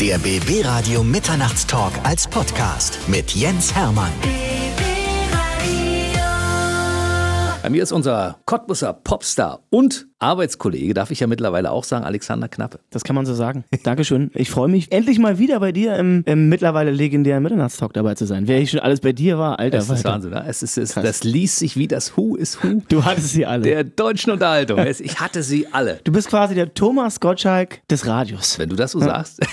Der BB Radio Mitternachtstalk als Podcast mit Jens Hermann. Bei mir ist unser Cottbusser Popstar und Arbeitskollege, darf ich ja mittlerweile auch sagen, Alexander Knappe. Das kann man so sagen. Dankeschön. Ich freue mich, endlich mal wieder bei dir im, im mittlerweile legendären Mitternachtstalk dabei zu sein. Wer ich schon alles bei dir war, Alter. Das ist Wahnsinn, ne? Es ist, es, das liest sich wie das Who is Who. Du hattest sie alle. Der deutschen Unterhaltung. Ich hatte sie alle. Du bist quasi der Thomas Gottschalk des Radios. Wenn du das so ja. sagst.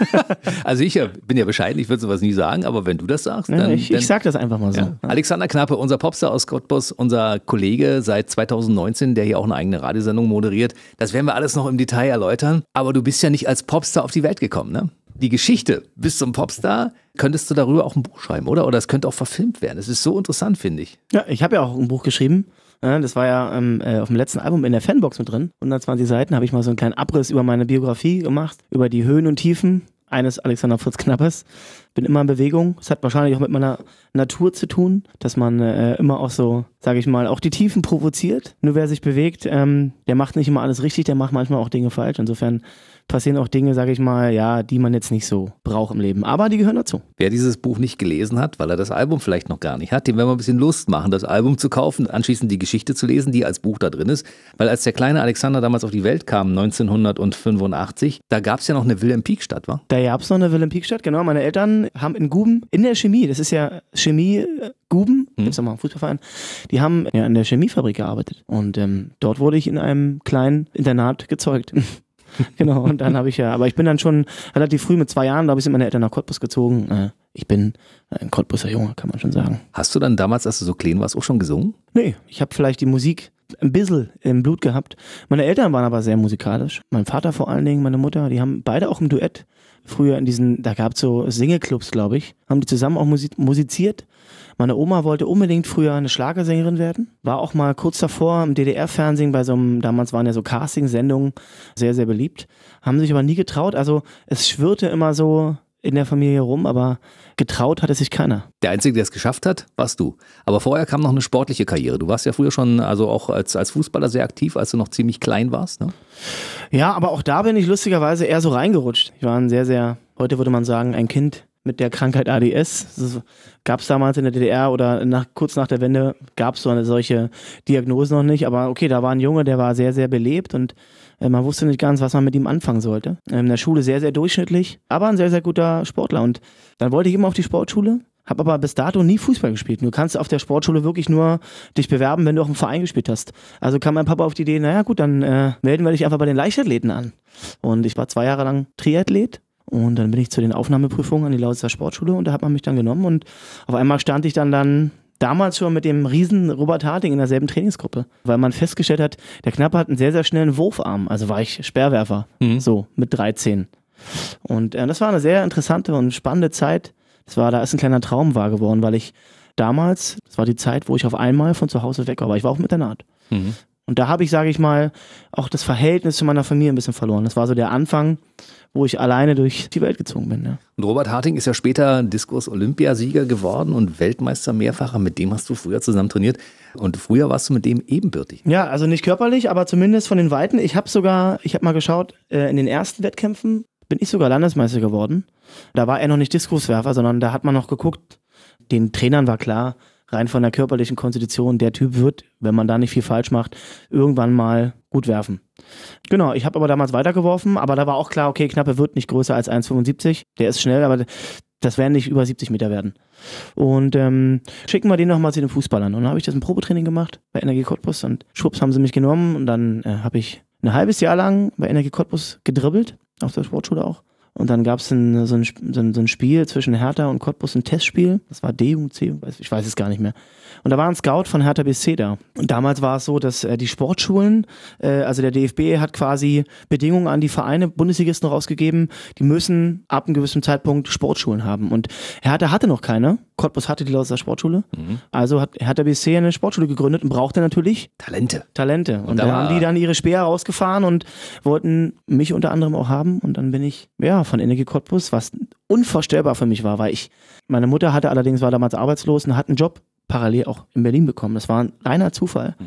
also ich äh, bin ja bescheiden, ich würde sowas nie sagen, aber wenn du das sagst, dann... Ja, ich, ich sag das einfach mal so. Ja. Alexander Knappe, unser Popstar aus Cottbus, unser Kollege seit 2019, der hier auch eine eigene Radio Sendung moderiert. Das werden wir alles noch im Detail erläutern. Aber du bist ja nicht als Popstar auf die Welt gekommen, ne? Die Geschichte bis zum Popstar, könntest du darüber auch ein Buch schreiben, oder? Oder es könnte auch verfilmt werden. Das ist so interessant, finde ich. Ja, ich habe ja auch ein Buch geschrieben. Das war ja ähm, äh, auf dem letzten Album in der Fanbox mit drin. 120 Seiten habe ich mal so einen kleinen Abriss über meine Biografie gemacht, über die Höhen und Tiefen eines Alexander Fritz Knappers. Bin immer in Bewegung. Es hat wahrscheinlich auch mit meiner Natur zu tun, dass man äh, immer auch so, sage ich mal, auch die Tiefen provoziert. Nur wer sich bewegt, ähm, der macht nicht immer alles richtig, der macht manchmal auch Dinge falsch. Insofern passieren auch Dinge, sage ich mal, ja, die man jetzt nicht so braucht im Leben. Aber die gehören dazu. Wer dieses Buch nicht gelesen hat, weil er das Album vielleicht noch gar nicht hat, dem werden wir ein bisschen Lust machen, das Album zu kaufen, anschließend die Geschichte zu lesen, die als Buch da drin ist. Weil als der kleine Alexander damals auf die Welt kam, 1985, da gab es ja noch eine Wilhelm Pieck-Stadt, war? Da gab es noch eine Wilhelm pieck genau. Meine Eltern haben in Guben, in der Chemie, das ist ja Chemie, äh, Guben, hm. gibt's nochmal einen Fußballverein, die haben ja in der Chemiefabrik gearbeitet. Und ähm, dort wurde ich in einem kleinen Internat gezeugt. genau, und dann habe ich ja, aber ich bin dann schon relativ früh mit zwei Jahren, glaube ich, sind meine Eltern nach Cottbus gezogen. Äh, ich bin ein Cottbuser Junge, kann man schon sagen. Hast du dann damals, als du so klein warst, auch schon gesungen? Nee, ich habe vielleicht die Musik ein bisschen im Blut gehabt. Meine Eltern waren aber sehr musikalisch. Mein Vater vor allen Dingen, meine Mutter, die haben beide auch im Duett früher in diesen, da gab es so Singeclubs, glaube ich, haben die zusammen auch musiziert. Meine Oma wollte unbedingt früher eine Schlagersängerin werden. War auch mal kurz davor im DDR-Fernsehen bei so einem, damals waren ja so Casting-Sendungen sehr, sehr beliebt. Haben sich aber nie getraut. Also es schwirrte immer so in der Familie rum, aber getraut hatte sich keiner. Der Einzige, der es geschafft hat, warst du. Aber vorher kam noch eine sportliche Karriere. Du warst ja früher schon, also auch als, als Fußballer sehr aktiv, als du noch ziemlich klein warst. Ne? Ja, aber auch da bin ich lustigerweise eher so reingerutscht. Ich war ein sehr, sehr, heute würde man sagen, ein Kind mit der Krankheit ADS. Gab es damals in der DDR oder nach, kurz nach der Wende gab es so eine solche Diagnose noch nicht. Aber okay, da war ein Junge, der war sehr, sehr belebt und äh, man wusste nicht ganz, was man mit ihm anfangen sollte. Ähm, in der Schule sehr, sehr durchschnittlich, aber ein sehr, sehr guter Sportler. Und dann wollte ich immer auf die Sportschule, habe aber bis dato nie Fußball gespielt. Du kannst auf der Sportschule wirklich nur dich bewerben, wenn du auch im Verein gespielt hast. Also kam mein Papa auf die Idee, naja gut, dann äh, melden wir dich einfach bei den Leichtathleten an. Und ich war zwei Jahre lang Triathlet und dann bin ich zu den Aufnahmeprüfungen an die Lausitzer Sportschule und da hat man mich dann genommen und auf einmal stand ich dann dann damals schon mit dem riesen Robert Harding in derselben Trainingsgruppe, weil man festgestellt hat, der Knappe hat einen sehr, sehr schnellen Wurfarm. Also war ich Sperrwerfer, mhm. so mit 13. Und äh, das war eine sehr interessante und spannende Zeit. Das war, da ist ein kleiner Traum wahr geworden, weil ich damals, das war die Zeit, wo ich auf einmal von zu Hause weg war, aber ich war auf dem Internat. Mhm. Und da habe ich, sage ich mal, auch das Verhältnis zu meiner Familie ein bisschen verloren. Das war so der Anfang, wo ich alleine durch die Welt gezogen bin. Ja. Und Robert Harting ist ja später diskurs olympiasieger geworden und Weltmeister mehrfacher. Mit dem hast du früher zusammen trainiert. Und früher warst du mit dem ebenbürtig. Ja, also nicht körperlich, aber zumindest von den Weiten. Ich habe sogar, ich habe mal geschaut, äh, in den ersten Wettkämpfen bin ich sogar Landesmeister geworden. Da war er noch nicht Diskurswerfer, sondern da hat man noch geguckt, den Trainern war klar, rein von der körperlichen Konstitution, der Typ wird, wenn man da nicht viel falsch macht, irgendwann mal gut werfen. Genau, ich habe aber damals weitergeworfen, aber da war auch klar, okay, Knappe wird nicht größer als 1,75. Der ist schnell, aber das werden nicht über 70 Meter werden. Und ähm, schicken wir den nochmal zu den Fußballern. Und dann habe ich das im Probetraining gemacht bei Energie Cottbus und schwupps haben sie mich genommen und dann äh, habe ich ein halbes Jahr lang bei Energie Cottbus gedribbelt, auf der Sportschule auch. Und dann gab so es so, ein, so ein Spiel zwischen Hertha und Cottbus, ein Testspiel. Das war D-Jugend, C-Jugend, ich weiß es gar nicht mehr. Und da war ein Scout von Hertha BSC da. Und damals war es so, dass äh, die Sportschulen, äh, also der DFB hat quasi Bedingungen an die Vereine, Bundesligisten rausgegeben, die müssen ab einem gewissen Zeitpunkt Sportschulen haben. Und Hertha hatte noch keine. Cottbus hatte die Lausitzer Sportschule. Mhm. Also hat Hertha BSC eine Sportschule gegründet und brauchte natürlich Talente. Talente. Und, und da haben die dann ihre Speer rausgefahren und wollten mich unter anderem auch haben. Und dann bin ich, ja, von Energie Cottbus, was unvorstellbar für mich war, weil ich, meine Mutter hatte allerdings, war damals arbeitslos und hat einen Job parallel auch in Berlin bekommen. Das war ein reiner Zufall. Mhm.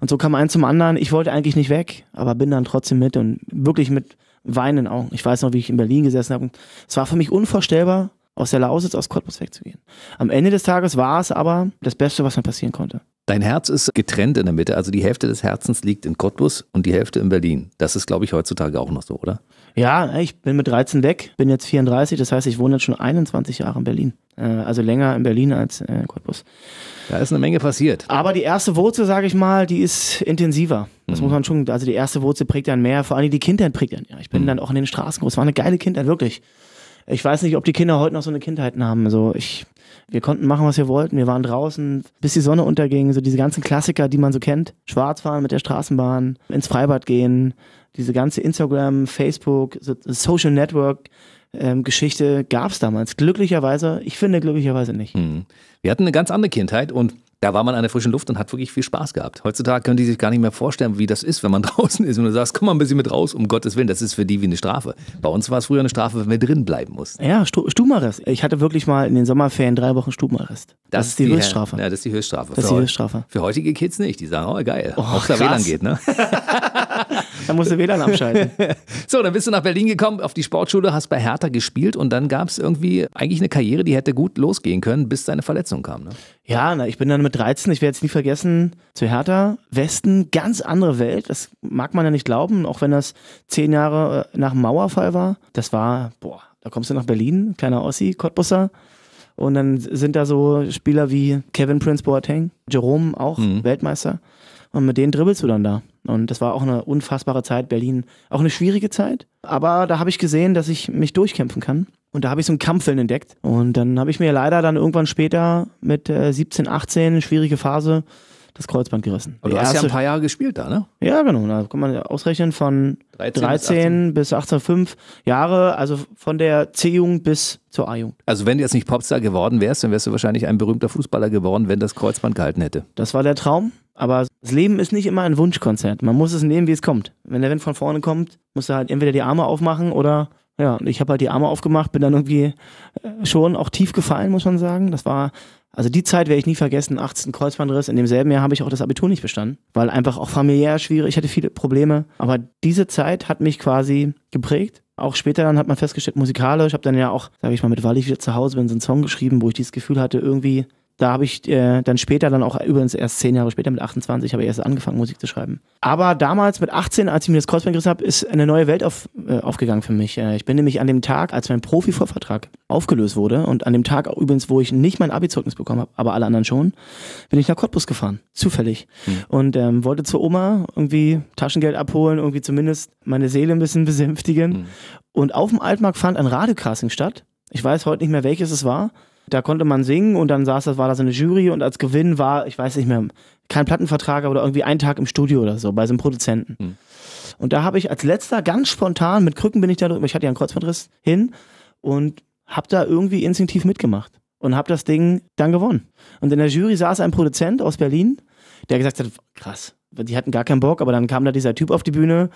Und so kam ein zum anderen. Ich wollte eigentlich nicht weg, aber bin dann trotzdem mit und wirklich mit weinen Augen. Ich weiß noch, wie ich in Berlin gesessen habe. Es war für mich unvorstellbar, aus der Lausitz, aus Cottbus wegzugehen. Am Ende des Tages war es aber das Beste, was mir passieren konnte. Dein Herz ist getrennt in der Mitte. Also die Hälfte des Herzens liegt in Cottbus und die Hälfte in Berlin. Das ist, glaube ich, heutzutage auch noch so, oder? Ja, ich bin mit 13 weg, bin jetzt 34, das heißt, ich wohne jetzt schon 21 Jahre in Berlin. Äh, also länger in Berlin als in äh, Cottbus. Da ist eine Menge passiert. Aber die erste Wurzel, sage ich mal, die ist intensiver. Das mhm. muss man schon, also die erste Wurzel prägt dann mehr, vor allem die Kindheit prägt dann. Ja, ich bin mhm. dann auch in den Straßen groß. War eine geile Kindheit, wirklich. Ich weiß nicht, ob die Kinder heute noch so eine Kindheit haben. also ich, wir konnten machen, was wir wollten. Wir waren draußen, bis die Sonne unterging. So diese ganzen Klassiker, die man so kennt. Schwarz fahren mit der Straßenbahn, ins Freibad gehen, diese ganze Instagram, Facebook, Social Network ähm, Geschichte gab es damals. Glücklicherweise, ich finde glücklicherweise nicht. Hm. Wir hatten eine ganz andere Kindheit und da war man an der frischen Luft und hat wirklich viel Spaß gehabt. Heutzutage können die sich gar nicht mehr vorstellen, wie das ist, wenn man draußen ist und du sagst, komm mal ein bisschen mit raus, um Gottes Willen, das ist für die wie eine Strafe. Bei uns war es früher eine Strafe, wenn wir drin bleiben mussten. Ja, Stubenarrest. Ich hatte wirklich mal in den Sommerferien drei Wochen Stubenarrest. Das, das ist die, die Höchststrafe. Ja, das ist die Höchststrafe. Das ist die Höchststrafe. Für heutige Kids nicht. Die sagen, oh geil, oh, ob da WLAN geht, ne? Da musst du WLAN abschalten. so, dann bist du nach Berlin gekommen, auf die Sportschule, hast bei Hertha gespielt und dann gab es irgendwie eigentlich eine Karriere, die hätte gut losgehen können, bis deine Verletzung kam. Ne? Ja, na, ich bin dann mit 13, ich werde es nie vergessen, zu Hertha, Westen, ganz andere Welt. Das mag man ja nicht glauben, auch wenn das zehn Jahre äh, nach dem Mauerfall war. Das war, boah, da kommst du nach Berlin, kleiner Ossi, Cottbusser. Und dann sind da so Spieler wie Kevin Prince Boateng, Jerome auch, mhm. Weltmeister. Und mit denen dribbelst du dann da. Und das war auch eine unfassbare Zeit, Berlin. Auch eine schwierige Zeit. Aber da habe ich gesehen, dass ich mich durchkämpfen kann. Und da habe ich so ein Kampfeln entdeckt. Und dann habe ich mir leider dann irgendwann später mit 17, äh, 18, schwierige Phase, das Kreuzband gerissen. Aber du hast ja ein paar Jahre gespielt da, ne? Ja, genau. Da kann man ausrechnen von 13, 13 bis 18, 5 Jahre, also von der C-Jugend bis zur A-Jugend. Also wenn du jetzt nicht Popstar geworden wärst, dann wärst du wahrscheinlich ein berühmter Fußballer geworden, wenn das Kreuzband gehalten hätte. Das war der Traum. Aber das Leben ist nicht immer ein Wunschkonzert. Man muss es nehmen, wie es kommt. Wenn der Wind von vorne kommt, musst du halt entweder die Arme aufmachen oder ja, ich habe halt die Arme aufgemacht, bin dann irgendwie äh, schon auch tief gefallen, muss man sagen. Das war, also die Zeit werde ich nie vergessen, 18. Kreuzbandriss. In demselben Jahr habe ich auch das Abitur nicht bestanden, weil einfach auch familiär schwierig, ich hatte viele Probleme. Aber diese Zeit hat mich quasi geprägt. Auch später dann hat man festgestellt, musikalisch, habe dann ja auch, sage ich mal, mit Wally wieder zu Hause bin, so einen Song geschrieben, wo ich dieses Gefühl hatte, irgendwie da habe ich äh, dann später, dann auch übrigens erst zehn Jahre später mit 28, habe ich erst angefangen, Musik zu schreiben. Aber damals mit 18, als ich mir das Kreuzband gerissen habe, ist eine neue Welt auf, äh, aufgegangen für mich. Äh, ich bin nämlich an dem Tag, als mein Profi-Vorvertrag aufgelöst wurde und an dem Tag übrigens, wo ich nicht mein Abi-Zeugnis bekommen habe, aber alle anderen schon, bin ich nach Cottbus gefahren, zufällig. Mhm. Und ähm, wollte zur Oma irgendwie Taschengeld abholen, irgendwie zumindest meine Seele ein bisschen besänftigen. Mhm. Und auf dem Altmarkt fand ein Radiocasting statt. Ich weiß heute nicht mehr, welches es war. Da konnte man singen und dann saß das, war da so eine Jury und als Gewinn war, ich weiß nicht mehr, kein Plattenvertrag, aber irgendwie ein Tag im Studio oder so bei so einem Produzenten. Hm. Und da habe ich als letzter ganz spontan, mit Krücken bin ich da, ich hatte ja einen Kreuzbandriss, hin und habe da irgendwie instinktiv mitgemacht und habe das Ding dann gewonnen. Und in der Jury saß ein Produzent aus Berlin, der gesagt hat, krass, die hatten gar keinen Bock, aber dann kam da dieser Typ auf die Bühne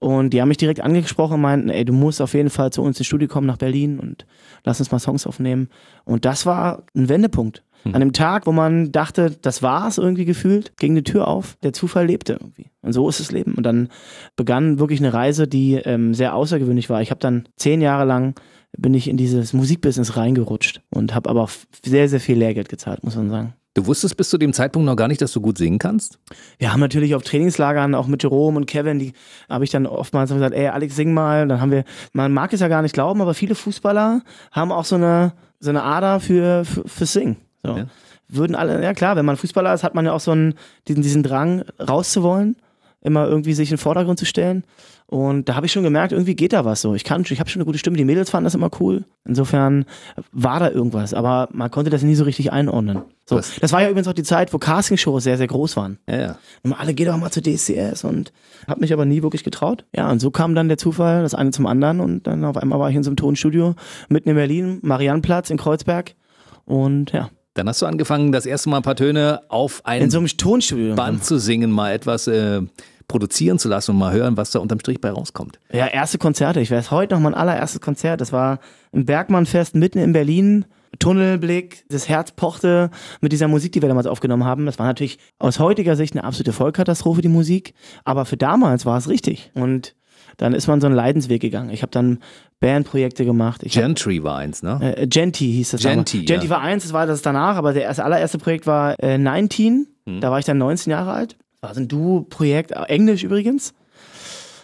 und die haben mich direkt angesprochen und meinten, ey, du musst auf jeden Fall zu uns ins Studio kommen nach Berlin und lass uns mal Songs aufnehmen. Und das war ein Wendepunkt. Hm. An dem Tag, wo man dachte, das war's irgendwie gefühlt, ging die Tür auf, der Zufall lebte irgendwie. Und so ist das Leben. Und dann begann wirklich eine Reise, die ähm, sehr außergewöhnlich war. Ich habe dann zehn Jahre lang bin ich in dieses Musikbusiness reingerutscht und habe aber auch sehr, sehr viel Lehrgeld gezahlt, muss man sagen. Du wusstest bis zu dem Zeitpunkt noch gar nicht, dass du gut singen kannst? Wir haben natürlich auf Trainingslagern auch mit Jerome und Kevin, die habe ich dann oftmals gesagt, ey Alex, sing mal. Und dann haben wir, man mag es ja gar nicht glauben, aber viele Fußballer haben auch so eine, so eine Ader für, für, für Singen. So. Ja. Würden alle, ja klar, wenn man Fußballer ist, hat man ja auch so einen, diesen, diesen Drang rauszuwollen immer irgendwie sich in den Vordergrund zu stellen. Und da habe ich schon gemerkt, irgendwie geht da was so. Ich kann, ich habe schon eine gute Stimme. Die Mädels fanden das immer cool. Insofern war da irgendwas, aber man konnte das nie so richtig einordnen. So, was? das war ja übrigens auch die Zeit, wo Castingshows sehr, sehr groß waren. Ja, ja. Und alle geh doch mal zu DCS und habe mich aber nie wirklich getraut. Ja, und so kam dann der Zufall, das eine zum anderen und dann auf einmal war ich in so einem Tonstudio mitten in Berlin, Mariannplatz in Kreuzberg und ja. Dann hast du angefangen, das erste Mal ein paar Töne auf einem in so einem Tonstudio Band zu singen, mal etwas äh, produzieren zu lassen und mal hören, was da unterm Strich bei rauskommt. Ja, erste Konzerte. Ich weiß heute noch mein allererstes Konzert. Das war im Bergmannfest mitten in Berlin. Tunnelblick, das Herz pochte mit dieser Musik, die wir damals aufgenommen haben. Das war natürlich aus heutiger Sicht eine absolute Vollkatastrophe, die Musik. Aber für damals war es richtig. Und dann ist man so einen Leidensweg gegangen. Ich habe dann Bandprojekte gemacht. Ich Gentry hab, war eins, ne? Äh, Genty hieß das. Genty, damals. Genty war eins, das war das danach, aber das allererste Projekt war äh, 19. Hm. Da war ich dann 19 Jahre alt war so ein Duo-Projekt, äh, Englisch übrigens.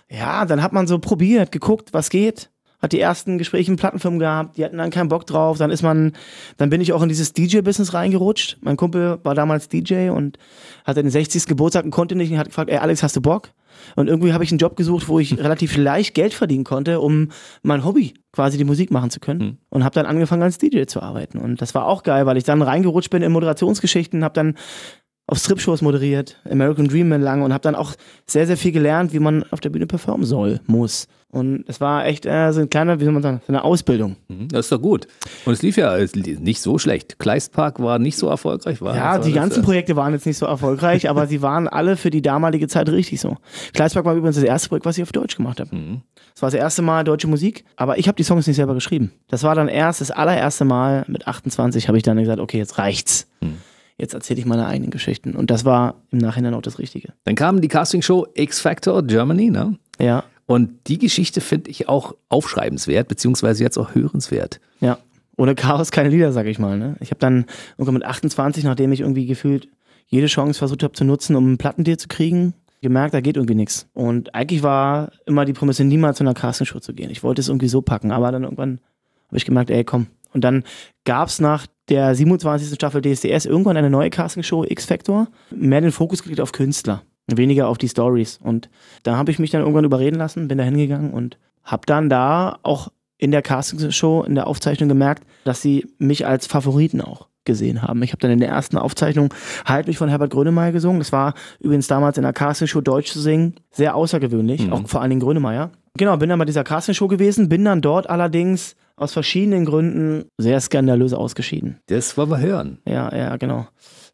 Ja, dann hat man so probiert, geguckt, was geht. Hat die ersten Gespräche mit Plattenfirmen gehabt, die hatten dann keinen Bock drauf. Dann ist man, dann bin ich auch in dieses DJ-Business reingerutscht. Mein Kumpel war damals DJ und hatte den 60. Geburtstag und konnte nicht und hat gefragt, ey Alex, hast du Bock? Und irgendwie habe ich einen Job gesucht, wo ich hm. relativ leicht Geld verdienen konnte, um mein Hobby quasi die Musik machen zu können. Mhm. Und habe dann angefangen als DJ zu arbeiten. Und das war auch geil, weil ich dann reingerutscht bin in Moderationsgeschichten, habe dann auf Strip-Shows moderiert, American Dreamman lang und habe dann auch sehr, sehr viel gelernt, wie man auf der Bühne performen soll, muss. Und es war echt äh, so ein kleiner, wie soll man sagen, so eine Ausbildung. Mhm, das ist doch gut. Und es lief ja nicht so schlecht. Kleistpark war nicht so erfolgreich. War ja, die ganzen das, äh? Projekte waren jetzt nicht so erfolgreich, aber sie waren alle für die damalige Zeit richtig so. Kleistpark war übrigens das erste Projekt, was ich auf Deutsch gemacht habe. Es mhm. war das erste Mal deutsche Musik, aber ich habe die Songs nicht selber geschrieben. Das war dann erst das allererste Mal mit 28 habe ich dann gesagt, okay, jetzt reicht's. Mhm jetzt erzähle ich meine eigenen Geschichten. Und das war im Nachhinein auch das Richtige. Dann kam die Castingshow X Factor Germany, ne? Ja. Und die Geschichte finde ich auch aufschreibenswert, beziehungsweise jetzt auch hörenswert. Ja. Ohne Chaos keine Lieder, sage ich mal. Ne? Ich habe dann irgendwann mit 28, nachdem ich irgendwie gefühlt jede Chance versucht habe zu nutzen, um einen Plattendeal zu kriegen, gemerkt, da geht irgendwie nichts. Und eigentlich war immer die Prämisse, niemals zu einer Castingshow zu gehen. Ich wollte es irgendwie so packen, aber dann irgendwann habe ich gemerkt, ey, komm. Und dann gab es nach der 27. Staffel DSDS irgendwann eine neue Castingshow X-Factor mehr den Fokus gelegt auf Künstler, weniger auf die Stories. Und da habe ich mich dann irgendwann überreden lassen, bin da hingegangen und habe dann da auch in der Castingshow, in der Aufzeichnung gemerkt, dass sie mich als Favoriten auch gesehen haben. Ich habe dann in der ersten Aufzeichnung Halt mich von Herbert Grönemeyer gesungen. Das war übrigens damals in der Castingshow Deutsch zu singen sehr außergewöhnlich, mhm. auch vor allen Dingen Grönemeyer. Genau, bin dann bei dieser Castingshow gewesen, bin dann dort allerdings aus verschiedenen Gründen sehr skandalös ausgeschieden. Das wollen wir hören. Ja, ja, genau.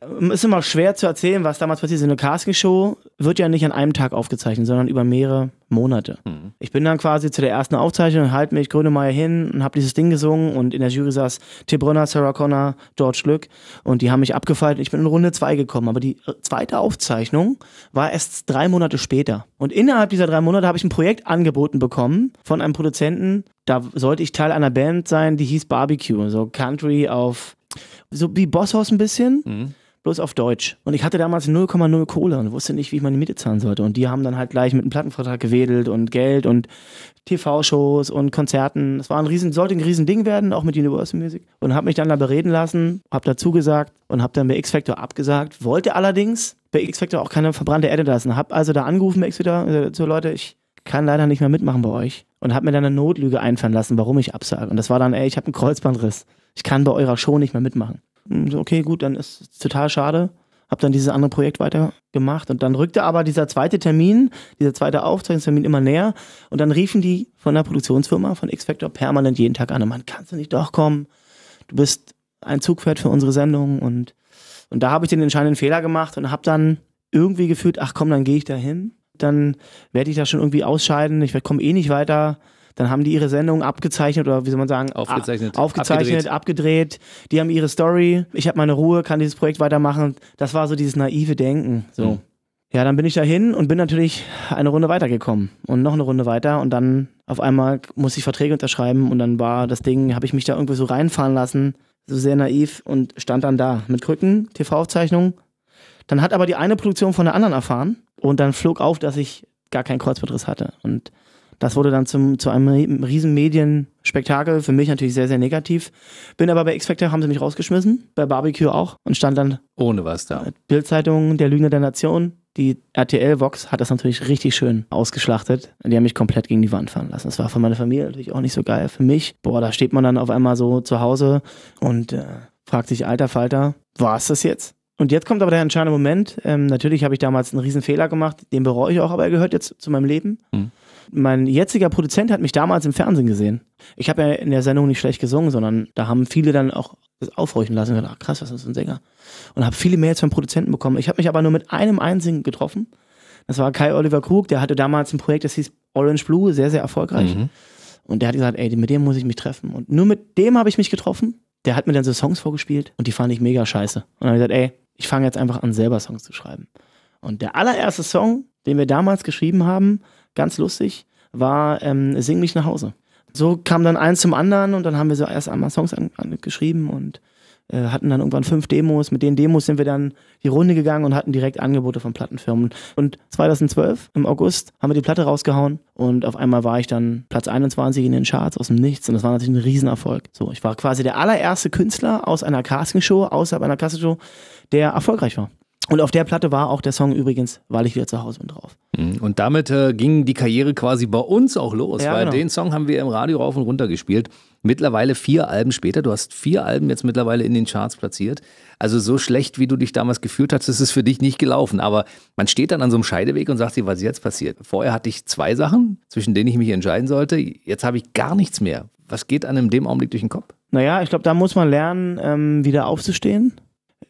Ähm, ist immer schwer zu erzählen, was damals passiert ist. Eine Casting-Show wird ja nicht an einem Tag aufgezeichnet, sondern über mehrere Monate. Mhm. Ich bin dann quasi zu der ersten Aufzeichnung, halte mich Grönemeyer hin und habe dieses Ding gesungen und in der Jury saß Tim Brunner, Sarah Connor, George Glück und die haben mich abgefeiert und ich bin in Runde 2 gekommen. Aber die äh, zweite Aufzeichnung war erst drei Monate später. Und innerhalb dieser drei Monate habe ich ein Projekt angeboten bekommen von einem Produzenten. Da sollte ich Teil einer Band sein, die hieß Barbecue, so Country auf so wie Bosshaus ein bisschen. Mhm bloß auf Deutsch. Und ich hatte damals 0,0 Kohle und wusste nicht, wie ich meine Miete zahlen sollte. Und die haben dann halt gleich mit einem Plattenvertrag gewedelt und Geld und TV-Shows und Konzerten. Es war ein riesen, sollte ein riesen Ding werden, auch mit Universal Music. Und habe mich dann da bereden lassen, habe dazu gesagt und habe dann bei X-Factor abgesagt. Wollte allerdings bei X-Factor auch keine verbrannte Erde lassen. Habe also da angerufen bei X-Factor, äh, so Leute, ich kann leider nicht mehr mitmachen bei euch. Und habe mir dann eine Notlüge einfallen lassen, warum ich absage. Und das war dann, ey, ich habe einen Kreuzbandriss. Ich kann bei eurer Show nicht mehr mitmachen. Hm, okay, gut, dann ist es total schade. Hab dann dieses andere Projekt weitergemacht und dann rückte aber dieser zweite Termin, dieser zweite Aufzeichnungstermin immer näher und dann riefen die von der Produktionsfirma von X-Factor permanent jeden Tag an und man, kannst du nicht doch kommen? Du bist ein Zugpferd für unsere Sendung und, und da habe ich den entscheidenden Fehler gemacht und habe dann irgendwie gefühlt, ach komm, dann gehe ich da hin, dann werde ich da schon irgendwie ausscheiden, ich komme eh nicht weiter dann haben die ihre Sendung abgezeichnet oder wie soll man sagen? Ah, aufgezeichnet. Aufgezeichnet, abgedreht. abgedreht. Die haben ihre Story. Ich habe meine Ruhe, kann dieses Projekt weitermachen. Das war so dieses naive Denken. So. Mhm. Ja, dann bin ich da hin und bin natürlich eine Runde weitergekommen und noch eine Runde weiter und dann auf einmal musste ich Verträge unterschreiben und dann war das Ding, habe ich mich da irgendwie so reinfahren lassen, so sehr naiv und stand dann da mit Krücken, TV-Aufzeichnung. Dann hat aber die eine Produktion von der anderen erfahren und dann flog auf, dass ich gar keinen Kreuzbandriss hatte und das wurde dann zum, zu einem riesen Medienspektakel, für mich natürlich sehr, sehr negativ. Bin aber bei X Factor haben sie mich rausgeschmissen, bei Barbecue auch und stand dann ohne was da. Bildzeitung, der Lügner der Nation, die RTL Vox hat das natürlich richtig schön ausgeschlachtet. Die haben mich komplett gegen die Wand fahren lassen. Das war für meine Familie natürlich auch nicht so geil. Für mich, boah, da steht man dann auf einmal so zu Hause und äh, fragt sich, alter Falter, war es das jetzt? Und jetzt kommt aber der entscheidende Moment. Ähm, natürlich habe ich damals einen riesen Fehler gemacht, den bereue ich auch, aber er gehört jetzt zu meinem Leben. Mhm. Mein jetziger Produzent hat mich damals im Fernsehen gesehen. Ich habe ja in der Sendung nicht schlecht gesungen, sondern da haben viele dann auch aufhorchen lassen und gedacht, krass, was ist ein Sänger? Und habe viele Mails von Produzenten bekommen. Ich habe mich aber nur mit einem einzigen getroffen. Das war Kai Oliver Krug, der hatte damals ein Projekt, das hieß Orange Blue, sehr, sehr erfolgreich. Mhm. Und der hat gesagt, ey, mit dem muss ich mich treffen. Und nur mit dem habe ich mich getroffen. Der hat mir dann so Songs vorgespielt und die fand ich mega scheiße. Und dann habe ich gesagt, ey, ich fange jetzt einfach an, selber Songs zu schreiben. Und der allererste Song, den wir damals geschrieben haben, ganz lustig, war ähm, Sing mich nach Hause. So kam dann eins zum anderen und dann haben wir so erst einmal Songs an, an, geschrieben und äh, hatten dann irgendwann fünf Demos. Mit den Demos sind wir dann die Runde gegangen und hatten direkt Angebote von Plattenfirmen. Und 2012, im August, haben wir die Platte rausgehauen und auf einmal war ich dann Platz 21 in den Charts aus dem Nichts und das war natürlich ein Riesenerfolg. So, ich war quasi der allererste Künstler aus einer Castingshow, außerhalb einer Castingshow, der erfolgreich war. Und auf der Platte war auch der Song übrigens, weil ich wieder zu Hause bin drauf. Mhm. Und damit äh, ging die Karriere quasi bei uns auch los, ja, weil genau. den Song haben wir im Radio rauf und runter gespielt. Mittlerweile vier Alben später. Du hast vier Alben jetzt mittlerweile in den Charts platziert. Also so schlecht, wie du dich damals gefühlt hast, ist es für dich nicht gelaufen. Aber man steht dann an so einem Scheideweg und sagt sich, was jetzt passiert. Vorher hatte ich zwei Sachen, zwischen denen ich mich entscheiden sollte. Jetzt habe ich gar nichts mehr. Was geht einem in dem Augenblick durch den Kopf? Naja, ich glaube, da muss man lernen, ähm, wieder aufzustehen.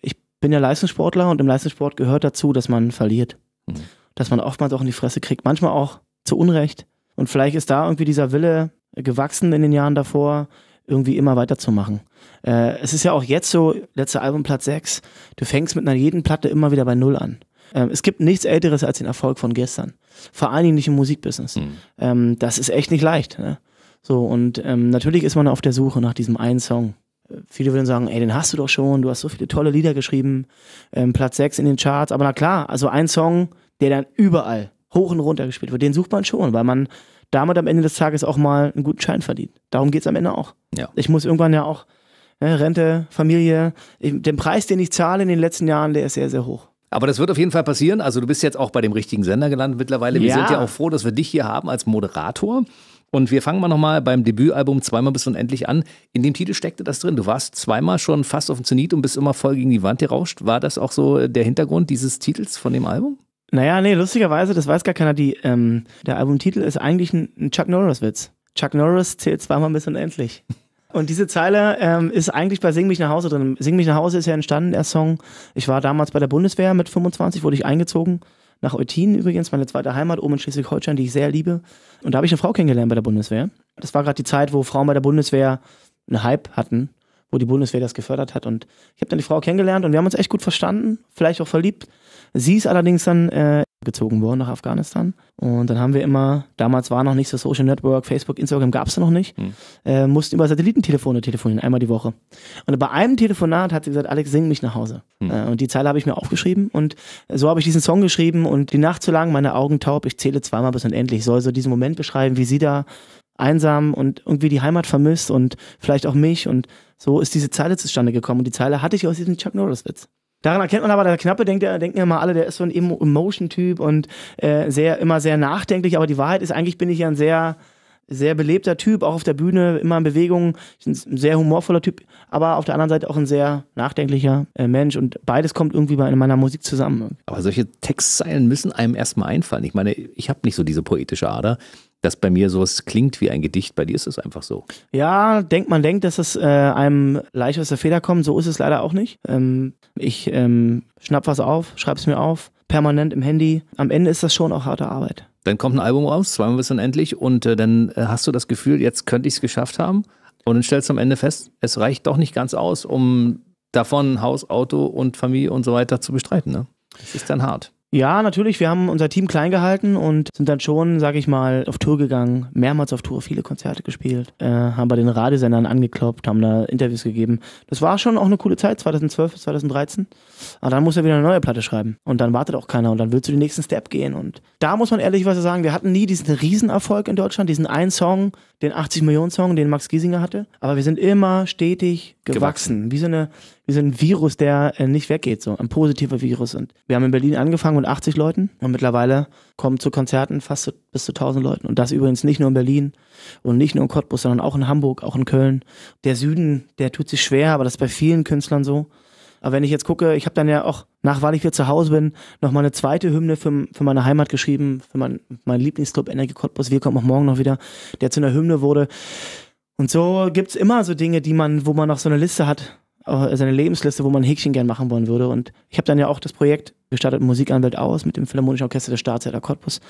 Ich bin ja Leistungssportler und im Leistungssport gehört dazu, dass man verliert. Mhm. Dass man oftmals auch in die Fresse kriegt, manchmal auch zu Unrecht. Und vielleicht ist da irgendwie dieser Wille gewachsen in den Jahren davor, irgendwie immer weiterzumachen. Äh, es ist ja auch jetzt so, letzter Album Platz 6, du fängst mit einer jeden Platte immer wieder bei Null an. Ähm, es gibt nichts Älteres als den Erfolg von gestern. Vor allen Dingen nicht im Musikbusiness. Mhm. Ähm, das ist echt nicht leicht. Ne? So, und ähm, natürlich ist man auf der Suche nach diesem einen Song. Viele würden sagen, ey, den hast du doch schon, du hast so viele tolle Lieder geschrieben, ähm, Platz 6 in den Charts. Aber na klar, also ein Song, der dann überall hoch und runter gespielt wird, den sucht man schon, weil man damit am Ende des Tages auch mal einen guten Schein verdient. Darum geht es am Ende auch. Ja. Ich muss irgendwann ja auch, ne, Rente, Familie, ich, den Preis, den ich zahle in den letzten Jahren, der ist sehr, sehr hoch. Aber das wird auf jeden Fall passieren. Also du bist jetzt auch bei dem richtigen Sender gelandet mittlerweile. Wir sind ja auch froh, dass wir dich hier haben als Moderator. Und wir fangen mal nochmal beim Debütalbum Zweimal bis unendlich an. In dem Titel steckte das drin. Du warst zweimal schon fast auf dem Zenit und bist immer voll gegen die Wand gerauscht. War das auch so äh, der Hintergrund dieses Titels von dem Album? Naja, nee, lustigerweise, das weiß gar keiner. Die, ähm, der Albumtitel ist eigentlich ein, Chuck Norris-Witz. Chuck Norris zählt zweimal bis unendlich. Und diese Zeile ähm, ist eigentlich bei Sing mich nach Hause drin. Sing mich nach Hause ist ja entstanden, der Song. Ich war damals bei der Bundeswehr mit 25, wurde ich eingezogen nach Eutin übrigens, meine zweite Heimat oben in Schleswig-Holstein, die ich sehr liebe. Und da habe ich eine Frau kennengelernt bei der Bundeswehr. Das war gerade die Zeit, wo Frauen bei der Bundeswehr einen Hype hatten, wo die Bundeswehr das gefördert hat. Und ich habe dann die Frau kennengelernt und wir haben uns echt gut verstanden, vielleicht auch verliebt. Sie ist allerdings dann äh, gezogen worden nach Afghanistan. Und dann haben wir immer, damals war noch nicht so Social Network, Facebook, Instagram gab es noch nicht, hm. äh, mussten über Satellitentelefone telefonieren, einmal die Woche. Und bei einem Telefonat hat sie gesagt, Alex, sing mich nach Hause. Hm. Äh, und die Zeile habe ich mir aufgeschrieben und so habe ich diesen Song geschrieben und die Nacht zu lang, meine Augen taub, ich zähle zweimal bis unendlich, soll so diesen Moment beschreiben, wie sie da einsam und irgendwie die Heimat vermisst und vielleicht auch mich und so ist diese Zeile zustande gekommen und die Zeile hatte ich aus diesem Chuck Norris Witz. Daran erkennt man aber, der Knappe denkt, der, denken ja immer alle, der ist so ein Emotion-Typ und äh, sehr, immer sehr nachdenklich. Aber die Wahrheit ist, eigentlich bin ich ja ein sehr, sehr belebter Typ, auch auf der Bühne, immer in Bewegung, ein sehr humorvoller Typ, aber auf der anderen Seite auch ein sehr nachdenklicher äh, Mensch. Und beides kommt irgendwie bei, in meiner Musik zusammen. Aber solche Textzeilen müssen einem erstmal einfallen. Ich meine, ich habe nicht so diese poetische Ader dass bei mir sowas klingt wie ein Gedicht. Bei dir ist es einfach so. Ja, denkt man denkt, dass es äh, einem leicht aus der Feder kommt. So ist es leider auch nicht. Ähm, ich ähm, schnapp was auf, schreib's mir auf, permanent im Handy. Am Ende ist das schon auch harte Arbeit. Dann kommt ein Album raus, zweimal bis unendlich, und äh, dann äh, hast du das Gefühl, jetzt könnte ich es geschafft haben. Und dann stellst du am Ende fest, es reicht doch nicht ganz aus, um davon Haus, Auto und Familie und so weiter zu bestreiten. Ne? Das ist dann hart. Ja, natürlich. Wir haben unser Team klein gehalten und sind dann schon, sag ich mal, auf Tour gegangen, mehrmals auf Tour, viele Konzerte gespielt, äh, haben bei den Radiosendern angekloppt, haben da Interviews gegeben. Das war schon auch eine coole Zeit, 2012 bis 2013. Aber dann muss er wieder eine neue Platte schreiben und dann wartet auch keiner und dann willst du den nächsten Step gehen. Und da muss man ehrlich was sagen, wir hatten nie diesen Riesenerfolg in Deutschland, diesen einen Song, den 80 Millionen Song, den Max Giesinger hatte, aber wir sind immer stetig gewachsen, gewachsen. wie so eine wie so ein Virus, der äh, nicht weggeht, so ein positiver Virus und wir haben in Berlin angefangen mit 80 Leuten und mittlerweile kommen zu Konzerten fast zu, bis zu 1000 Leuten und das übrigens nicht nur in Berlin und nicht nur in Cottbus, sondern auch in Hamburg, auch in Köln. Der Süden, der tut sich schwer, aber das ist bei vielen Künstlern so. Aber wenn ich jetzt gucke, ich habe dann ja auch, nach weil ich wieder zu Hause bin, nochmal eine zweite Hymne für, für meine Heimat geschrieben, für mein, meinen Lieblingsclub Energie Cottbus. Wir kommen auch morgen noch wieder, der zu einer Hymne wurde. Und so gibt's immer so Dinge, die man, wo man noch so eine Liste hat, also äh, eine Lebensliste, wo man ein Häkchen gern machen wollen würde. Und ich habe dann ja auch das Projekt gestartet, Musikanwalt aus, mit dem Philharmonischen Orchester der Staatstheater Cottbus.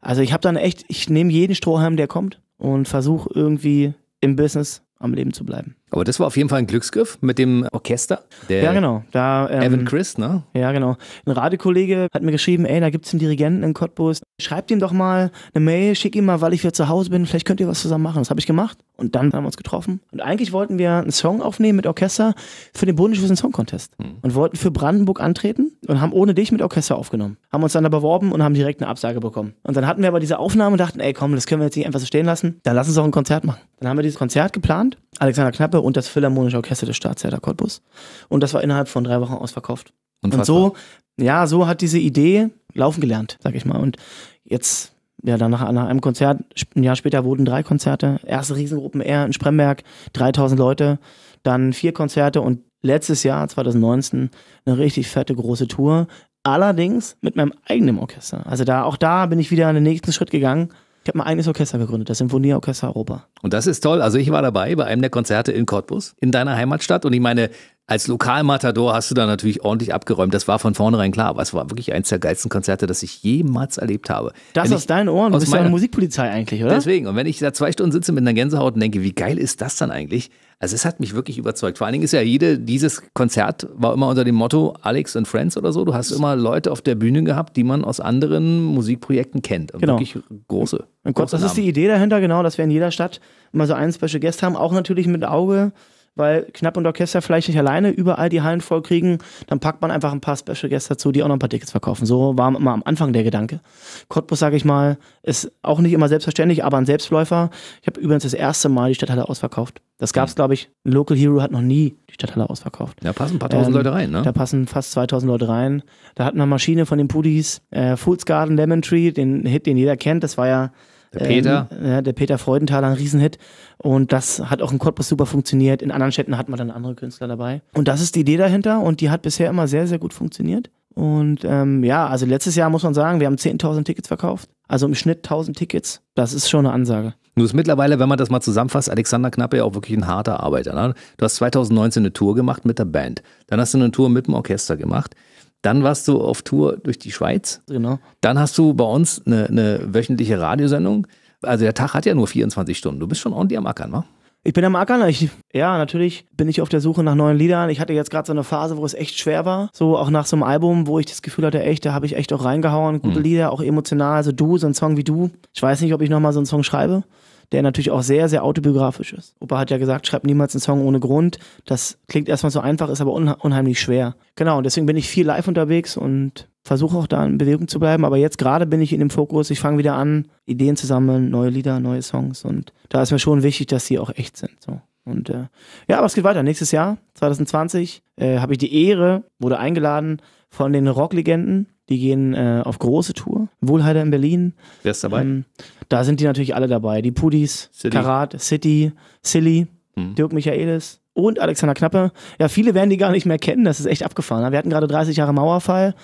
Also ich habe dann echt, ich nehme jeden Strohhalm, der kommt und versuche irgendwie im Business am Leben zu bleiben. Aber das war auf jeden Fall ein Glücksgriff mit dem Orchester. ja, genau. Da, ähm, Evan Chris, ne? Ja, genau. Ein Radiokollege hat mir geschrieben, ey, da gibt es einen Dirigenten in Cottbus. Schreibt ihm doch mal eine Mail, schick ihm mal, weil ich wieder zu Hause bin. Vielleicht könnt ihr was zusammen machen. Das habe ich gemacht. Und dann haben wir uns getroffen. Und eigentlich wollten wir einen Song aufnehmen mit Orchester für den Bundeswissen Song Contest. Hm. Und wollten für Brandenburg antreten und haben ohne dich mit Orchester aufgenommen. Haben uns dann da beworben und haben direkt eine Absage bekommen. Und dann hatten wir aber diese Aufnahme und dachten, ey, komm, das können wir jetzt nicht einfach so stehen lassen. Dann lass uns auch ein Konzert machen. Dann haben wir dieses Konzert geplant. Alexander Knappe und das Philharmonische Orchester des Staatstheater Cottbus. Und das war innerhalb von drei Wochen ausverkauft. Unfassbar. Und so, ja, so hat diese Idee laufen gelernt, sag ich mal. Und jetzt, ja, dann nach, nach einem Konzert, ein Jahr später wurden drei Konzerte, erste Riesengruppen R in Spremberg, 3000 Leute, dann vier Konzerte und letztes Jahr, 2019, eine richtig fette große Tour. Allerdings mit meinem eigenen Orchester. Also da, auch da bin ich wieder an den nächsten Schritt gegangen die haben ein eigenes Orchester gegründet, das Symphonieorchester Europa. Und das ist toll. Also ich war dabei bei einem der Konzerte in Cottbus, in deiner Heimatstadt. Und ich meine, als Lokalmatador hast du da natürlich ordentlich abgeräumt. Das war von vornherein klar. Aber es war wirklich eines der geilsten Konzerte, das ich jemals erlebt habe. Das wenn aus deinen Ohren, du bist ja eine Musikpolizei eigentlich, oder? Deswegen. Und wenn ich da zwei Stunden sitze mit einer Gänsehaut und denke, wie geil ist das dann eigentlich? Also es hat mich wirklich überzeugt. Vor allen Dingen ist ja jede, dieses Konzert war immer unter dem Motto Alex and Friends oder so. Du hast immer Leute auf der Bühne gehabt, die man aus anderen Musikprojekten kennt. Und genau. wirklich große. Und Gott, das Namen. ist die Idee dahinter, genau, dass wir in jeder Stadt immer so einen Special Guest haben, auch natürlich mit Auge weil knapp und Orchester vielleicht nicht alleine überall die Hallen voll kriegen. Dann packt man einfach ein paar Special Guests dazu, die auch noch ein paar Tickets verkaufen. So war mal am Anfang der Gedanke. Cottbus, sage ich mal, ist auch nicht immer selbstverständlich, aber ein Selbstläufer. Ich habe übrigens das erste Mal die Stadthalle ausverkauft. Das gab es, mhm. glaube ich, ein Local Hero hat noch nie die Stadthalle ausverkauft. Da passen ein paar tausend ähm, Leute rein, ne? Da passen fast 2000 Leute rein. Da hatten wir Maschine von den Pudis, äh, Fool's Garden Lemon Tree, den Hit, den jeder kennt. Das war ja der Peter. Ähm, ja, der Peter Freudenthaler, ein Riesenhit. Und das hat auch in Cottbus super funktioniert. In anderen Städten hat man dann andere Künstler dabei. Und das ist die Idee dahinter und die hat bisher immer sehr, sehr gut funktioniert. Und ähm, ja, also letztes Jahr muss man sagen, wir haben 10.000 Tickets verkauft. Also im Schnitt 1.000 Tickets. Das ist schon eine Ansage. Du ist mittlerweile, wenn man das mal zusammenfasst, Alexander Knappe ja auch wirklich ein harter Arbeiter. Ne? Du hast 2019 eine Tour gemacht mit der Band. Dann hast du eine Tour mit dem Orchester gemacht. Dann warst du auf Tour durch die Schweiz. Genau. Dann hast du bei uns eine, eine wöchentliche Radiosendung. Also der Tag hat ja nur 24 Stunden. Du bist schon ordentlich am Ackern, wa? Ich bin am Ackern. Ich, ja, natürlich bin ich auf der Suche nach neuen Liedern. Ich hatte jetzt gerade so eine Phase, wo es echt schwer war. So auch nach so einem Album, wo ich das Gefühl hatte, echt, da habe ich echt auch reingehauen. Gute mhm. Lieder, auch emotional. Also du, so ein Song wie du. Ich weiß nicht, ob ich nochmal so einen Song schreibe der natürlich auch sehr, sehr autobiografisch ist. Opa hat ja gesagt, schreib niemals einen Song ohne Grund. Das klingt erstmal so einfach, ist aber unheimlich schwer. Genau, und deswegen bin ich viel live unterwegs und versuche auch da in Bewegung zu bleiben. Aber jetzt gerade bin ich in dem Fokus, ich fange wieder an, Ideen zu sammeln, neue Lieder, neue Songs. Und da ist mir schon wichtig, dass sie auch echt sind. So. Und äh, ja, aber es geht weiter. Nächstes Jahr, 2020, äh, habe ich die Ehre, wurde eingeladen von den Rocklegenden die gehen äh, auf große Tour. Wohlheider in Berlin. Wer ist dabei? Ähm, da sind die natürlich alle dabei. Die Pudis, City. Karat, City, Silly, hm. Dirk Michaelis und Alexander Knappe. Ja, viele werden die gar nicht mehr kennen. Das ist echt abgefahren. Ne? Wir hatten gerade 30 Jahre Mauerfall.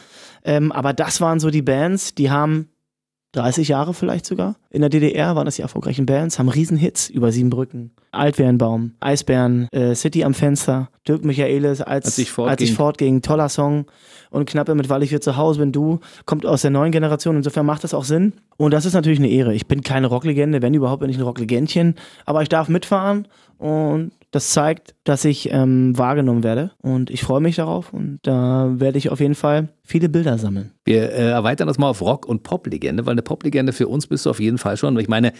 Ähm, aber das waren so die Bands, die haben 30 Jahre vielleicht sogar. In der DDR waren das die erfolgreichen Bands, haben Riesenhits über sieben Brücken. Altwehrenbaum, Eisbären, äh, City am Fenster, Dirk Michaelis, als, als, ich, fortging. als ich fortging, toller Song und Knappe mit Weil ich hier zu Hause bin, du, kommt aus der neuen Generation, insofern macht das auch Sinn. Und das ist natürlich eine Ehre. Ich bin keine Rocklegende, wenn überhaupt bin ich ein Rocklegendchen, aber ich darf mitfahren und das zeigt, dass ich ähm, wahrgenommen werde. Und ich freue mich darauf und da werde ich auf jeden Fall viele Bilder sammeln. Wir äh, erweitern das mal auf Rock- und Pop-Legende, weil eine Pop-Legende für uns bist du auf jeden Fall schon. Ich meine,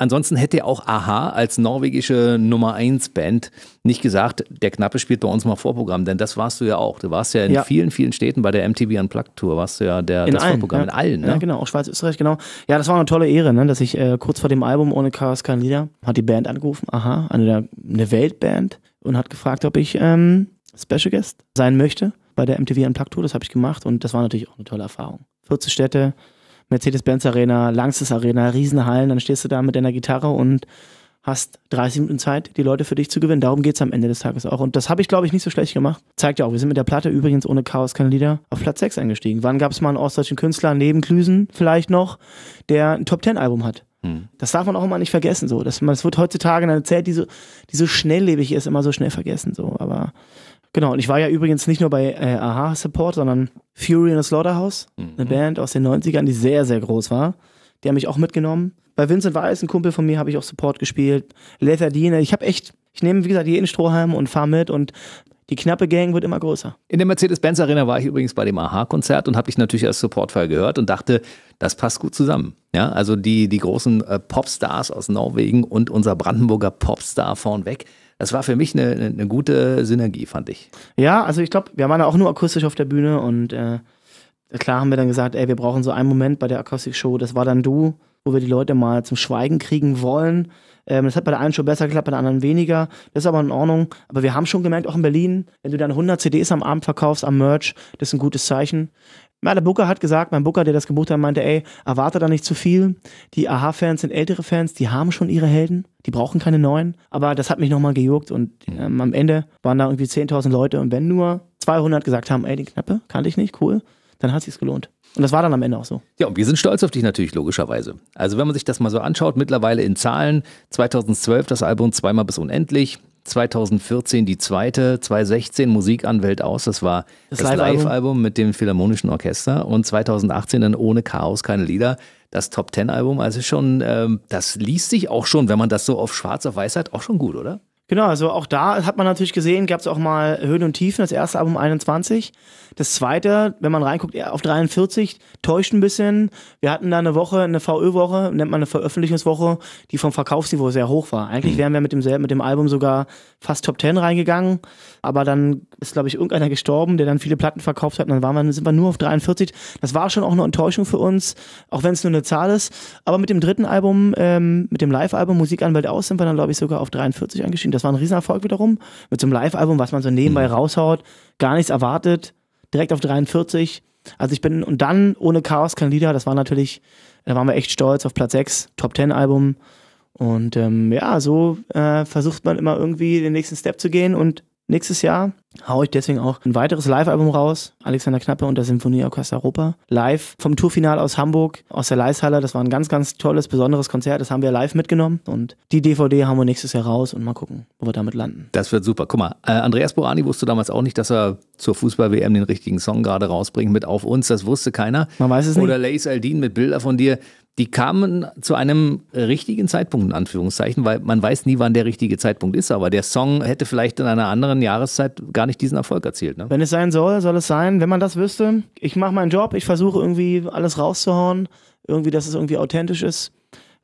Ansonsten hätte auch Aha als norwegische Nummer 1 Band nicht gesagt, der Knappe spielt bei uns mal Vorprogramm, denn das warst du ja auch. Du warst ja in ja. vielen, vielen Städten bei der MTV Unplugged Tour, warst du ja der, das allen, Vorprogramm ja. in allen. Ne? Ja, genau, auch Schweiz, Österreich, genau. Ja, das war eine tolle Ehre, ne? dass ich äh, kurz vor dem Album Ohne Chaos kein Lieder hat die Band angerufen, Aha, eine, eine Weltband und hat gefragt, ob ich ähm, Special Guest sein möchte bei der MTV Unplugged Tour. Das habe ich gemacht und das war natürlich auch eine tolle Erfahrung. 40 Städte, Mercedes-Benz Arena, Langstes Arena, Riesenhallen, dann stehst du da mit deiner Gitarre und hast 30 Minuten Zeit, die Leute für dich zu gewinnen. Darum geht es am Ende des Tages auch. Und das habe ich, glaube ich, nicht so schlecht gemacht. Zeigt ja auch, wir sind mit der Platte übrigens ohne Chaos keine Lieder auf Platz 6 eingestiegen. Wann gab es mal einen ostdeutschen Künstler neben Klüsen vielleicht noch, der ein Top-10-Album hat? Hm. Das darf man auch immer nicht vergessen. So. Das, das wird heutzutage in einer Zeit, die so, die so schnelllebig ist, immer so schnell vergessen. So. Aber Genau, und ich war ja übrigens nicht nur bei äh, Aha Support, sondern Fury in the Slaughterhouse, mhm. eine Band aus den 90ern, die sehr, sehr groß war. Die haben mich auch mitgenommen. Bei Vincent Weiss, ein Kumpel von mir, habe ich auch Support gespielt. Leather Dean, ich habe echt, ich nehme, wie gesagt, jeden Strohhalm und fahre mit und die knappe Gang wird immer größer. In der Mercedes-Benz Arena war ich übrigens bei dem Aha-Konzert und habe dich natürlich als Supportfall gehört und dachte, das passt gut zusammen. Ja, also die, die großen äh, Popstars aus Norwegen und unser Brandenburger Popstar vorn weg das war für mich eine, eine gute Synergie, fand ich. Ja, also ich glaube, wir waren ja auch nur akustisch auf der Bühne und äh, klar haben wir dann gesagt, ey, wir brauchen so einen Moment bei der Akustikshow, das war dann du, wo wir die Leute mal zum Schweigen kriegen wollen. Ähm, das hat bei der einen Show besser geklappt, bei der anderen weniger. Das ist aber in Ordnung. Aber wir haben schon gemerkt, auch in Berlin, wenn du dann 100 CDs am Abend verkaufst, am Merch, das ist ein gutes Zeichen der Booker hat gesagt, mein Booker, der das gebucht hat, meinte, ey, erwarte da nicht zu viel. Die Aha-Fans sind ältere Fans, die haben schon ihre Helden, die brauchen keine neuen. Aber das hat mich nochmal gejuckt und mhm. ähm, am Ende waren da irgendwie 10.000 Leute und wenn nur 200 gesagt haben, ey, den Knappe kannte ich nicht, cool, dann hat sich's gelohnt. Und das war dann am Ende auch so. Ja, und wir sind stolz auf dich natürlich, logischerweise. Also, wenn man sich das mal so anschaut, mittlerweile in Zahlen, 2012 das Album zweimal bis unendlich, 2014 die zweite, 2016 Musikanwält aus, das war das, das Live-Album mit dem Philharmonischen Orchester und 2018 dann Ohne Chaos keine Lieder, das top ten album also schon, ähm, das liest sich auch schon, wenn man das so auf schwarz auf weiß hat, auch schon gut, oder? Genau, also auch da hat man natürlich gesehen, gab es auch mal Höhen und Tiefen, das erste Album 21. Das zweite, wenn man reinguckt, auf 43, täuscht ein bisschen. Wir hatten da eine Woche, eine VÖ-Woche, nennt man eine Veröffentlichungswoche, die vom Verkaufsniveau sehr hoch war. Eigentlich mhm. wären wir mit dem, mit dem Album sogar fast Top 10 reingegangen, aber dann ist, glaube ich, irgendeiner gestorben, der dann viele Platten verkauft hat und dann waren wir, sind wir nur auf 43. Das war schon auch eine Enttäuschung für uns, auch wenn es nur eine Zahl ist. Aber mit dem dritten Album, ähm, mit dem Live-Album Musikanwalt aus, sind wir dann, glaube ich, sogar auf 43 angeschieden. Das war ein Riesenerfolg wiederum. Mit so einem Live-Album, was man so nebenbei mhm. raushaut, gar nichts erwartet, direkt auf 43. Also ich bin, und dann ohne Chaos kein Lieder, das war natürlich, da waren wir echt stolz auf Platz 6, Top 10 Album. Und ähm, ja, so äh, versucht man immer irgendwie den nächsten Step zu gehen und Nächstes Jahr haue ich deswegen auch ein weiteres Live-Album raus, Alexander Knappe und das Symphonieorchester Europa, live vom Tourfinal aus Hamburg, aus der Leishalle. Das war ein ganz, ganz tolles, besonderes Konzert, das haben wir live mitgenommen und die DVD haben wir nächstes Jahr raus und mal gucken, wo wir damit landen. Das wird super. Guck mal, äh, Andreas Borani wusste damals auch nicht, dass er zur Fußball-WM den richtigen Song gerade rausbringt mit Auf uns, das wusste keiner. Man weiß es Oder nicht. Oder Lace Aldin mit Bilder von dir die kamen zu einem richtigen Zeitpunkt, in Anführungszeichen, weil man weiß nie, wann der richtige Zeitpunkt ist, aber der Song hätte vielleicht in einer anderen Jahreszeit gar nicht diesen Erfolg erzielt. Ne? Wenn es sein soll, soll es sein. Wenn man das wüsste, ich mache meinen Job, ich versuche irgendwie alles rauszuhauen, irgendwie, dass es irgendwie authentisch ist.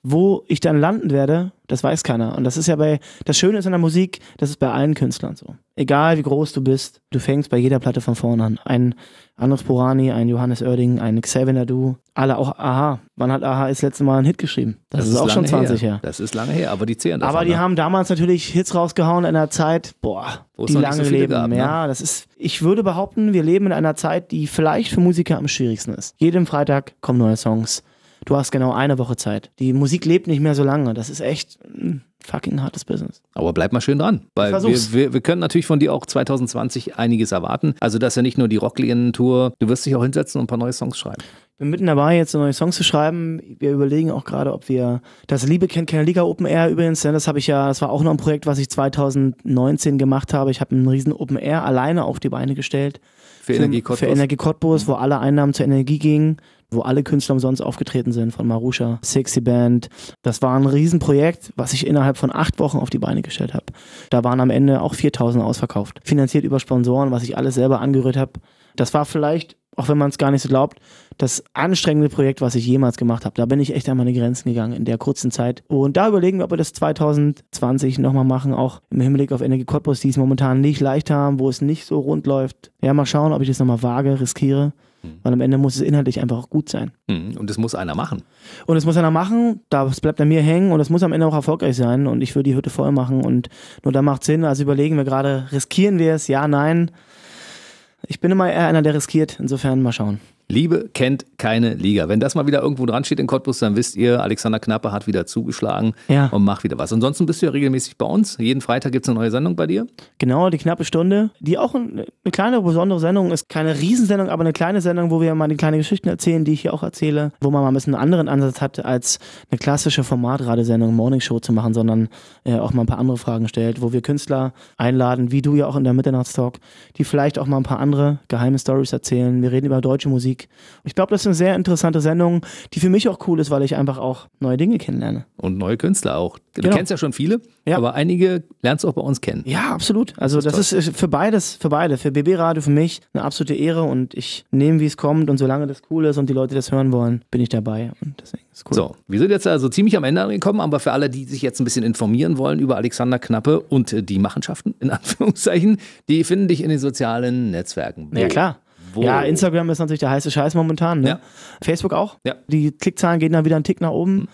Wo ich dann landen werde, das weiß keiner. Und das ist ja bei, das Schöne ist an der Musik, das ist bei allen Künstlern so. Egal wie groß du bist, du fängst bei jeder Platte von vorne an. Ein Andres Porani, ein Johannes Oerding, ein Xavier Nadu, alle auch Aha. Wann hat Aha das letzte Mal einen Hit geschrieben? Das, das ist, ist, auch schon 20 her. her. Das ist lange her, aber die zählen das. Aber die ne? haben damals natürlich Hits rausgehauen in einer Zeit, boah, Wo's die lange so leben. Gab, ne? Ja, das ist, ich würde behaupten, wir leben in einer Zeit, die vielleicht für Musiker am schwierigsten ist. Jeden Freitag kommen neue Songs du hast genau eine Woche Zeit. Die Musik lebt nicht mehr so lange. Das ist echt ein fucking hartes Business. Aber bleib mal schön dran, weil wir, wir, wir, können natürlich von dir auch 2020 einiges erwarten. Also das ist ja nicht nur die rocklin tour Du wirst dich auch hinsetzen und ein paar neue Songs schreiben. Ich bin mitten dabei, jetzt neue Songs zu schreiben. Wir überlegen auch gerade, ob wir das Liebe kennt keine Liga Open Air übrigens, denn das habe ich ja, das war auch noch ein Projekt, was ich 2019 gemacht habe. Ich habe einen riesen Open Air alleine auf die Beine gestellt. Für, für Energie Cottbus. Für Energie Cottbus, wo alle Einnahmen zur Energie gingen wo alle Künstler umsonst aufgetreten sind, von Marusha, Sexy Band. Das war ein Riesenprojekt, was ich innerhalb von acht Wochen auf die Beine gestellt habe. Da waren am Ende auch 4000 ausverkauft. Finanziert über Sponsoren, was ich alles selber angerührt habe. Das war vielleicht, auch wenn man es gar nicht so glaubt, das anstrengende Projekt, was ich jemals gemacht habe. Da bin ich echt an meine Grenzen gegangen in der kurzen Zeit. Und da überlegen wir, ob wir das 2020 nochmal machen, auch im Hinblick auf Energie Cottbus, die es momentan nicht leicht haben, wo es nicht so rund läuft. Ja, mal schauen, ob ich das nochmal wage, riskiere. Mhm. Und am Ende muss es inhaltlich einfach auch gut sein. Mhm. Und es muss einer machen. Und es muss einer machen, das bleibt an mir hängen und es muss am Ende auch erfolgreich sein. Und ich würde die Hütte voll machen und nur da macht es Sinn. Also überlegen wir gerade, riskieren wir es? Ja, nein. Ich bin immer eher einer, der riskiert. Insofern mal schauen. Liebe kennt keine Liga. Wenn das mal wieder irgendwo dran steht in Cottbus, dann wisst ihr, Alexander Knappe hat wieder zugeschlagen ja. und macht wieder was. Ansonsten bist du ja regelmäßig bei uns. Jeden Freitag gibt es eine neue Sendung bei dir. Genau, die knappe Stunde, die auch eine kleine, besondere Sendung ist. Keine Riesensendung, aber eine kleine Sendung, wo wir mal die kleinen Geschichten erzählen, die ich hier auch erzähle, wo man mal ein bisschen einen anderen Ansatz hat, als eine klassische Formatradiosendung, Morning Show zu machen, sondern äh, auch mal ein paar andere Fragen stellt, wo wir Künstler einladen, wie du ja auch in der Mitternachtstalk, die vielleicht auch mal ein paar andere geheime Stories erzählen. Wir reden über deutsche Musik. Musik. Ich glaube, das ist eine sehr interessante Sendung, die für mich auch cool ist, weil ich einfach auch neue Dinge kennenlerne. Und neue Künstler auch. Du genau. kennst ja schon viele, ja. aber einige lernst du auch bei uns kennen. Ja, absolut. Also das, ist, das ist für beides, für beide, für BB Radio, für mich eine absolute Ehre und ich nehme, wie es kommt und solange das cool ist und die Leute das hören wollen, bin ich dabei und deswegen ist cool. So, wir sind jetzt also ziemlich am Ende angekommen, aber für alle, die sich jetzt ein bisschen informieren wollen über Alexander Knappe und äh, die Machenschaften, in Anführungszeichen, die finden dich in den sozialen Netzwerken. Ja, klar. Jawohl. Ja, Instagram ist natürlich der heiße Scheiß momentan. Ne? Ja. Facebook auch. Ja. Die Klickzahlen gehen dann wieder einen Tick nach oben. Mhm.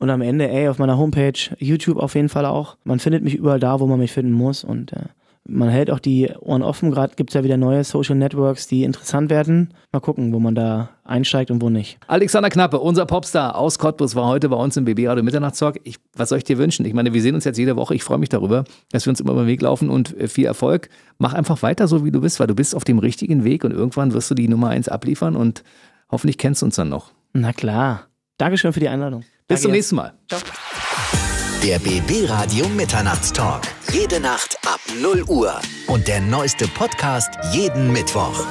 Und am Ende, ey, auf meiner Homepage, YouTube auf jeden Fall auch. Man findet mich überall da, wo man mich finden muss. Und äh, man hält auch die Ohren offen. Gerade gibt es ja wieder neue Social Networks, die interessant werden. Mal gucken, wo man da einsteigt und wo nicht. Alexander Knappe, unser Popstar aus Cottbus, war heute bei uns im BB Radio Mitternachtstalk. Ich, was soll ich dir wünschen? Ich meine, wir sehen uns jetzt jede Woche. Ich freue mich darüber, dass wir uns immer über den Weg laufen und äh, viel Erfolg. Mach einfach weiter so, wie du bist, weil du bist auf dem richtigen Weg und irgendwann wirst du die Nummer eins abliefern und hoffentlich kennst du uns dann noch. Na klar. Dankeschön für die Einladung. Bis Danke zum nächsten Mal. Ciao. Der BB Radio Mitternachtstalk. Jede Nacht ab 0 Uhr. Und der neueste Podcast jeden Mittwoch.